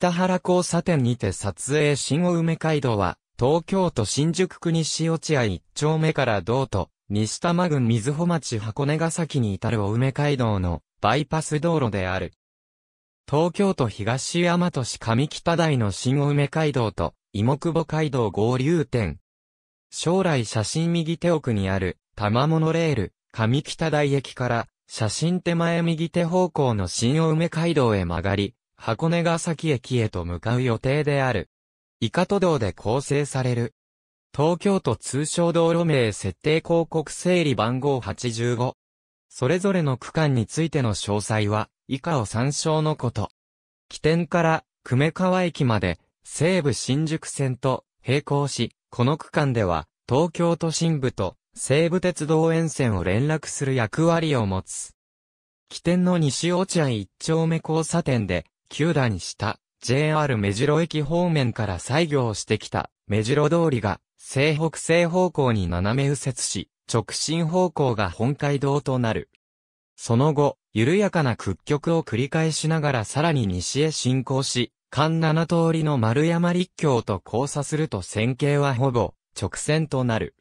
北原交差点にて撮影新青梅街道は、東京都新宿区西落合一丁目から道と、西多摩郡水穂町箱根ヶ崎に至る青梅街道のバイパス道路である。東京都東大和市上北台の新青梅街道と、芋久保街道合流点。将来写真右手奥にある、多摩モノレール、上北台駅から、写真手前右手方向の新青梅街道へ曲がり、箱根ヶ崎駅へと向かう予定である。伊下都道で構成される。東京都通称道路名設定広告整理番号85。それぞれの区間についての詳細は、以下を参照のこと。起点から、久米川駅まで、西武新宿線と並行し、この区間では、東京都心部と西武鉄道沿線を連絡する役割を持つ。起点の西落合一丁目交差点で、九段下、JR 目白駅方面から作業してきた、目白通りが、西北西方向に斜め右折し、直進方向が本街道となる。その後、緩やかな屈曲を繰り返しながらさらに西へ進行し、関七通りの丸山立橋と交差すると線形はほぼ直線となる。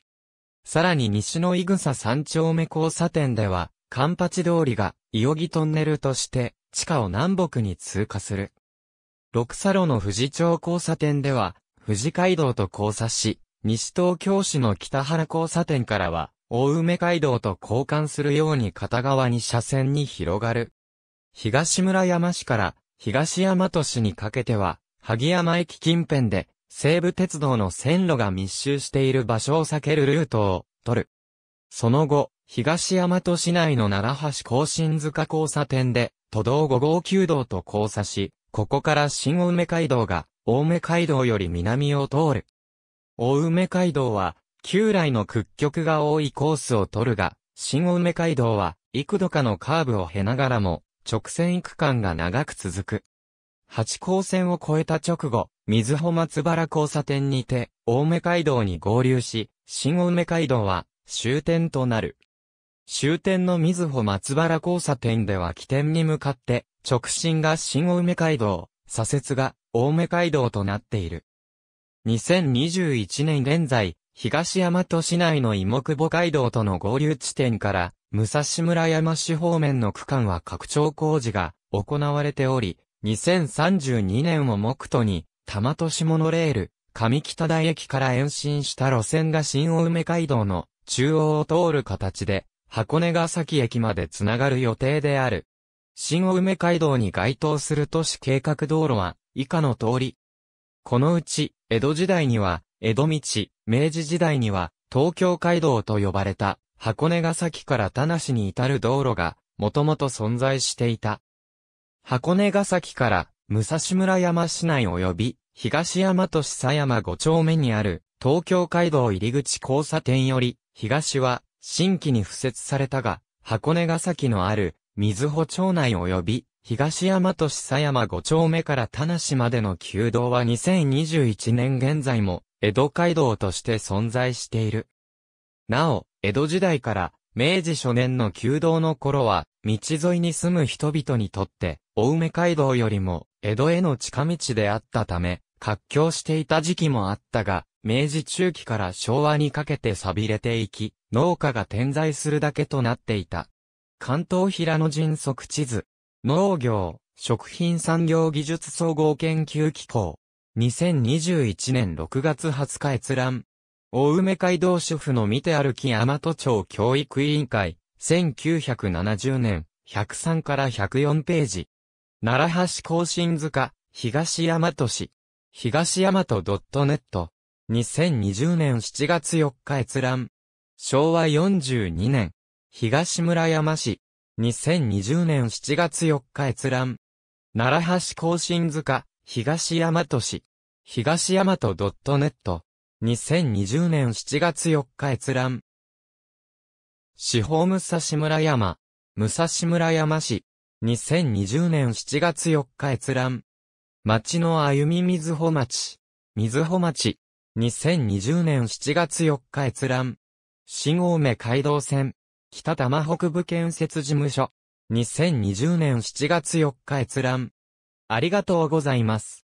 さらに西の井草三丁目交差点では、関八通りが、いよぎトンネルとして、地下を南北に通過する。六佐路の富士町交差点では、富士街道と交差し、西東京市の北原交差点からは、大梅街道と交換するように片側に車線に広がる。東村山市から東大和市にかけては、萩山駅近辺で、西武鉄道の線路が密集している場所を避けるルートを取る。その後、東大和市内の奈良橋更新塚交差点で、都道5号9道と交差し、ここから新青梅街道が、青梅街道より南を通る。青梅街道は、旧来の屈曲が多いコースを取るが、新青梅街道は、幾度かのカーブを経ながらも、直線区間が長く続く。八高線を越えた直後、水穂松原交差点にて、青梅街道に合流し、新青梅街道は終点となる。終点の水穂松原交差点では起点に向かって、直進が新青梅街道、左折が青梅街道となっている。2021年現在、東大和市内の芋久保街道との合流地点から、武蔵村山市方面の区間は拡張工事が行われており、2032年を目途に、玉都市モノレール、上北台駅から延伸した路線が新青梅街道の中央を通る形で箱根ヶ崎駅までつながる予定である。新青梅街道に該当する都市計画道路は、以下の通り。このうち、江戸時代には、江戸道、明治時代には、東京街道と呼ばれた、箱根ヶ崎から田無に至る道路が、もともと存在していた。箱根ヶ崎から、武蔵村山市内及び、東大和市山五丁目にある、東京街道入口交差点より、東は、新規に付設されたが、箱根ヶ崎のある、水穂町内及び、東山と久山五丁目から田無までの旧道は2021年現在も、江戸街道として存在している。なお、江戸時代から、明治初年の旧道の頃は、道沿いに住む人々にとって、青梅街道よりも、江戸への近道であったため、活況していた時期もあったが、明治中期から昭和にかけて錆びれていき、農家が点在するだけとなっていた。関東平野迅速地図。農業、食品産業技術総合研究機構。2021年6月20日閲覧。大梅街道主婦の見て歩き大和町教育委員会。1970年、103から104ページ。奈良橋更新塚、東大和市。東大和 .net。2020年7月4日閲覧。昭和42年、東村山市、2020年7月4日閲覧。奈良橋更新塚、東大和市、東大和 .net、2020年7月4日閲覧。司法武蔵村山、武蔵村山市、2020年7月4日閲覧。町の歩み水穂町、水穂町、2020年7月4日閲覧。新青梅街道線、北玉北部建設事務所、2020年7月4日閲覧。ありがとうございます。